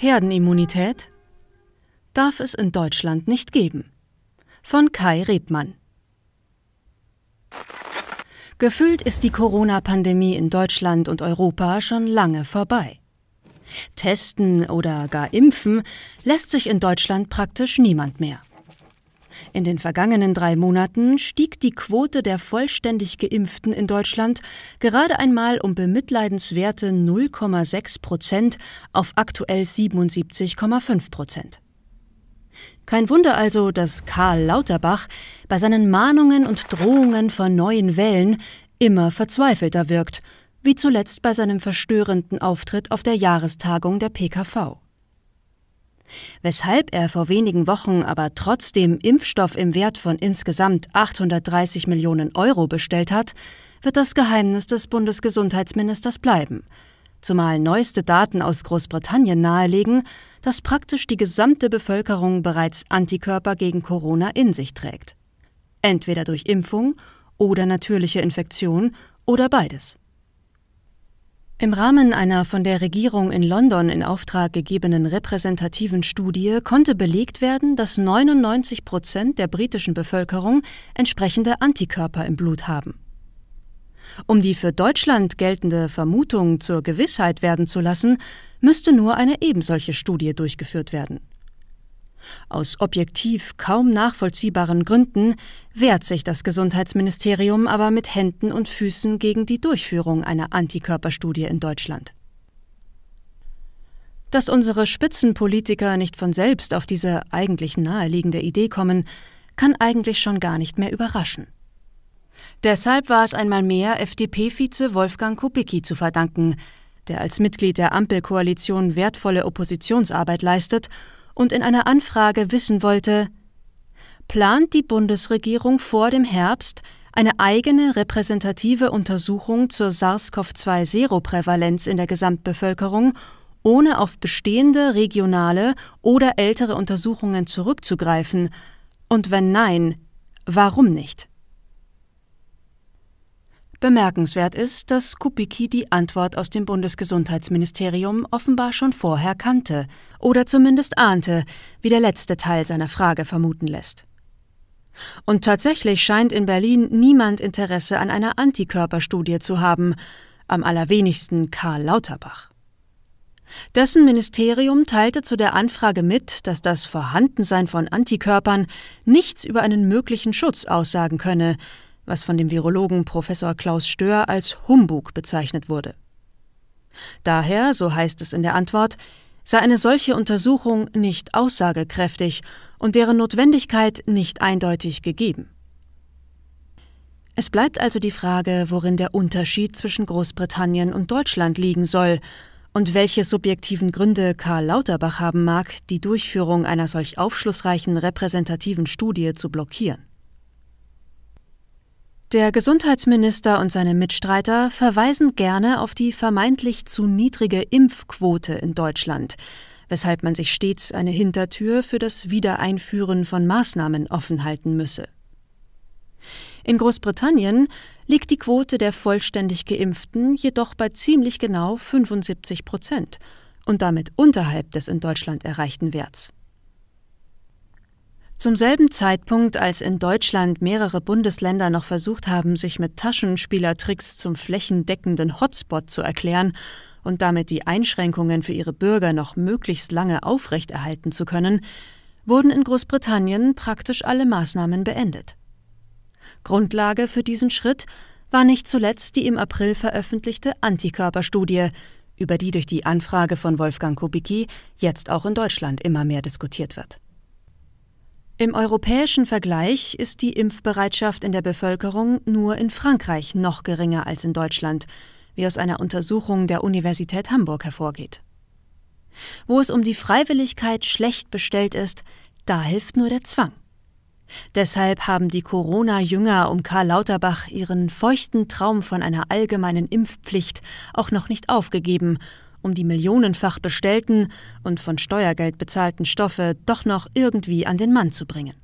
Herdenimmunität darf es in Deutschland nicht geben. Von Kai Rebmann. Gefühlt ist die Corona-Pandemie in Deutschland und Europa schon lange vorbei. Testen oder gar impfen lässt sich in Deutschland praktisch niemand mehr. In den vergangenen drei Monaten stieg die Quote der vollständig Geimpften in Deutschland gerade einmal um bemitleidenswerte 0,6 Prozent auf aktuell 77,5 Prozent. Kein Wunder also, dass Karl Lauterbach bei seinen Mahnungen und Drohungen vor neuen Wellen immer verzweifelter wirkt, wie zuletzt bei seinem verstörenden Auftritt auf der Jahrestagung der PKV. Weshalb er vor wenigen Wochen aber trotzdem Impfstoff im Wert von insgesamt 830 Millionen Euro bestellt hat, wird das Geheimnis des Bundesgesundheitsministers bleiben. Zumal neueste Daten aus Großbritannien nahelegen, dass praktisch die gesamte Bevölkerung bereits Antikörper gegen Corona in sich trägt. Entweder durch Impfung oder natürliche Infektion oder beides. Im Rahmen einer von der Regierung in London in Auftrag gegebenen repräsentativen Studie konnte belegt werden, dass 99 Prozent der britischen Bevölkerung entsprechende Antikörper im Blut haben. Um die für Deutschland geltende Vermutung zur Gewissheit werden zu lassen, müsste nur eine ebensolche Studie durchgeführt werden. Aus objektiv kaum nachvollziehbaren Gründen wehrt sich das Gesundheitsministerium aber mit Händen und Füßen gegen die Durchführung einer Antikörperstudie in Deutschland. Dass unsere Spitzenpolitiker nicht von selbst auf diese eigentlich naheliegende Idee kommen, kann eigentlich schon gar nicht mehr überraschen. Deshalb war es einmal mehr FDP-Vize Wolfgang Kubicki zu verdanken, der als Mitglied der Ampelkoalition wertvolle Oppositionsarbeit leistet und in einer Anfrage wissen wollte, plant die Bundesregierung vor dem Herbst eine eigene repräsentative Untersuchung zur SARS-CoV-2-Seroprävalenz in der Gesamtbevölkerung, ohne auf bestehende regionale oder ältere Untersuchungen zurückzugreifen? Und wenn nein, warum nicht? Bemerkenswert ist, dass Kubicki die Antwort aus dem Bundesgesundheitsministerium offenbar schon vorher kannte oder zumindest ahnte, wie der letzte Teil seiner Frage vermuten lässt. Und tatsächlich scheint in Berlin niemand Interesse an einer Antikörperstudie zu haben, am allerwenigsten Karl Lauterbach. Dessen Ministerium teilte zu der Anfrage mit, dass das Vorhandensein von Antikörpern nichts über einen möglichen Schutz aussagen könne, was von dem Virologen Professor Klaus Stör als Humbug bezeichnet wurde. Daher, so heißt es in der Antwort, sei eine solche Untersuchung nicht aussagekräftig und deren Notwendigkeit nicht eindeutig gegeben. Es bleibt also die Frage, worin der Unterschied zwischen Großbritannien und Deutschland liegen soll und welche subjektiven Gründe Karl Lauterbach haben mag, die Durchführung einer solch aufschlussreichen repräsentativen Studie zu blockieren. Der Gesundheitsminister und seine Mitstreiter verweisen gerne auf die vermeintlich zu niedrige Impfquote in Deutschland, weshalb man sich stets eine Hintertür für das Wiedereinführen von Maßnahmen offen halten müsse. In Großbritannien liegt die Quote der vollständig Geimpften jedoch bei ziemlich genau 75 Prozent und damit unterhalb des in Deutschland erreichten Werts. Zum selben Zeitpunkt, als in Deutschland mehrere Bundesländer noch versucht haben, sich mit Taschenspielertricks zum flächendeckenden Hotspot zu erklären und damit die Einschränkungen für ihre Bürger noch möglichst lange aufrechterhalten zu können, wurden in Großbritannien praktisch alle Maßnahmen beendet. Grundlage für diesen Schritt war nicht zuletzt die im April veröffentlichte Antikörperstudie, über die durch die Anfrage von Wolfgang Kubicki jetzt auch in Deutschland immer mehr diskutiert wird. Im europäischen Vergleich ist die Impfbereitschaft in der Bevölkerung nur in Frankreich noch geringer als in Deutschland, wie aus einer Untersuchung der Universität Hamburg hervorgeht. Wo es um die Freiwilligkeit schlecht bestellt ist, da hilft nur der Zwang. Deshalb haben die Corona-Jünger um Karl Lauterbach ihren feuchten Traum von einer allgemeinen Impfpflicht auch noch nicht aufgegeben um die millionenfach bestellten und von Steuergeld bezahlten Stoffe doch noch irgendwie an den Mann zu bringen.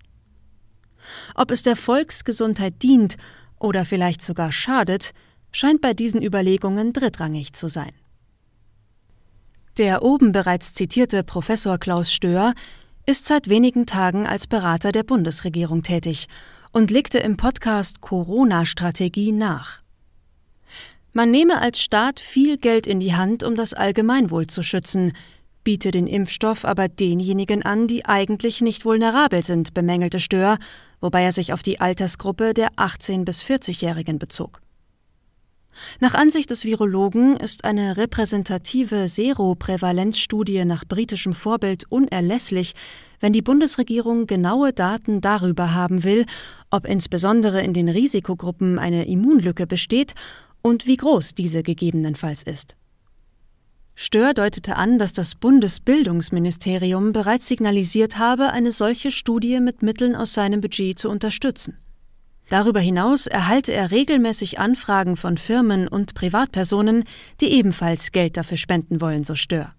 Ob es der Volksgesundheit dient oder vielleicht sogar schadet, scheint bei diesen Überlegungen drittrangig zu sein. Der oben bereits zitierte Professor Klaus Stöhr ist seit wenigen Tagen als Berater der Bundesregierung tätig und legte im Podcast Corona-Strategie nach. Man nehme als Staat viel Geld in die Hand, um das Allgemeinwohl zu schützen, biete den Impfstoff aber denjenigen an, die eigentlich nicht vulnerabel sind, bemängelte Stör, wobei er sich auf die Altersgruppe der 18- bis 40-Jährigen bezog. Nach Ansicht des Virologen ist eine repräsentative Seroprävalenzstudie nach britischem Vorbild unerlässlich, wenn die Bundesregierung genaue Daten darüber haben will, ob insbesondere in den Risikogruppen eine Immunlücke besteht und wie groß diese gegebenenfalls ist. Stör deutete an, dass das Bundesbildungsministerium bereits signalisiert habe, eine solche Studie mit Mitteln aus seinem Budget zu unterstützen. Darüber hinaus erhalte er regelmäßig Anfragen von Firmen und Privatpersonen, die ebenfalls Geld dafür spenden wollen, so Stör.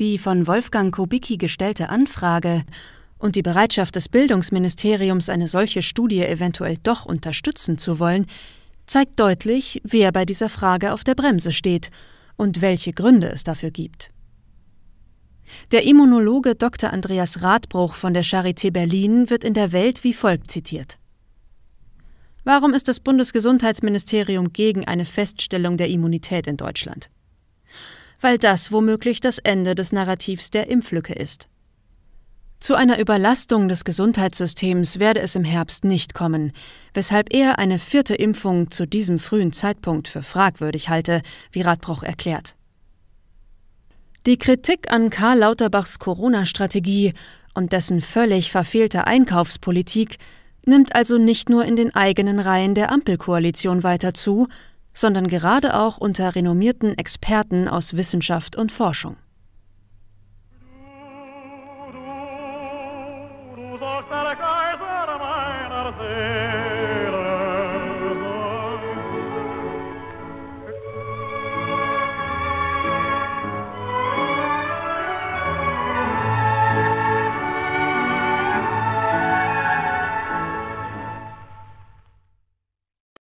Die von Wolfgang Kubicki gestellte Anfrage und die Bereitschaft des Bildungsministeriums, eine solche Studie eventuell doch unterstützen zu wollen, zeigt deutlich, wer bei dieser Frage auf der Bremse steht und welche Gründe es dafür gibt. Der Immunologe Dr. Andreas Radbruch von der Charité Berlin wird in der Welt wie folgt zitiert. Warum ist das Bundesgesundheitsministerium gegen eine Feststellung der Immunität in Deutschland? Weil das womöglich das Ende des Narrativs der Impflücke ist. Zu einer Überlastung des Gesundheitssystems werde es im Herbst nicht kommen, weshalb er eine vierte Impfung zu diesem frühen Zeitpunkt für fragwürdig halte, wie Radbruch erklärt. Die Kritik an Karl Lauterbachs Corona-Strategie und dessen völlig verfehlte Einkaufspolitik nimmt also nicht nur in den eigenen Reihen der Ampelkoalition weiter zu, sondern gerade auch unter renommierten Experten aus Wissenschaft und Forschung.